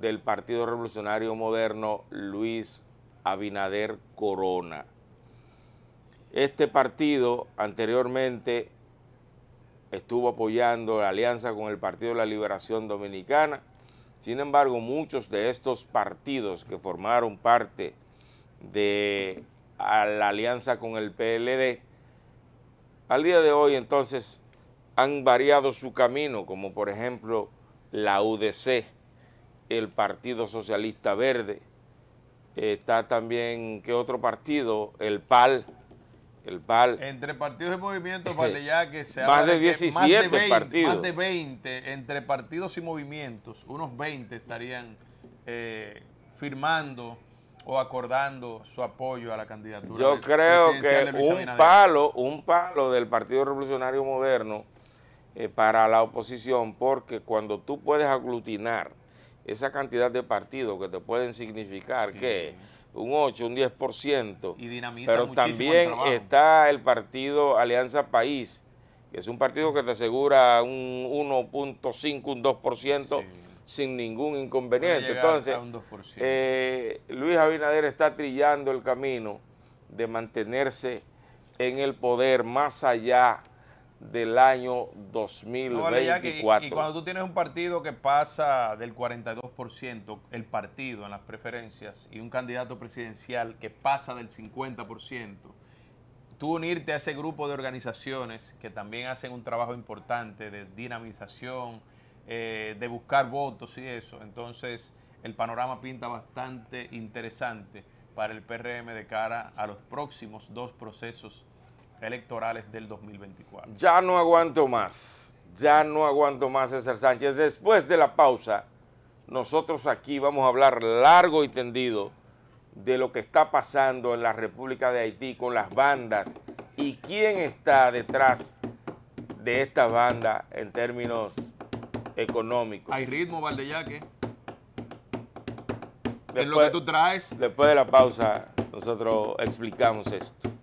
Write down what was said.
del Partido Revolucionario Moderno, Luis Abinader Corona. Este partido anteriormente estuvo apoyando la alianza con el Partido de la Liberación Dominicana. Sin embargo, muchos de estos partidos que formaron parte de la alianza con el PLD, al día de hoy entonces han variado su camino, como por ejemplo la UDC, el Partido Socialista Verde, está también, ¿qué otro partido? El PAL. El PAL. Entre partidos y movimientos, ya que se Más de 17 más de partidos. Más de 20, entre partidos y movimientos, unos 20 estarían eh, firmando o acordando su apoyo a la candidatura. Yo creo que un palo, un palo del Partido Revolucionario Moderno eh, para la oposición, porque cuando tú puedes aglutinar esa cantidad de partidos que te pueden significar que un 8, un 10%. Pero también está el partido Alianza País, que es un partido que te asegura un 1.5, un 2% sin ningún inconveniente. Entonces, eh, Luis Abinader está trillando el camino de mantenerse en el poder más allá del año 2024. y, cuando tú tienes un partido que pasa del 42%, el partido en las preferencias, y un candidato presidencial que pasa del 50%, tú unirte a ese grupo de organizaciones que también hacen un trabajo importante de dinamización, eh, de buscar votos y eso, entonces el panorama pinta bastante interesante para el PRM de cara a los próximos dos procesos electorales del 2024. Ya no aguanto más, ya no aguanto más César Sánchez. Después de la pausa, nosotros aquí vamos a hablar largo y tendido de lo que está pasando en la República de Haití con las bandas y quién está detrás de esta banda en términos económicos. Hay ritmo, Valdeyaque. es lo que tú traes. Después de la pausa, nosotros explicamos esto.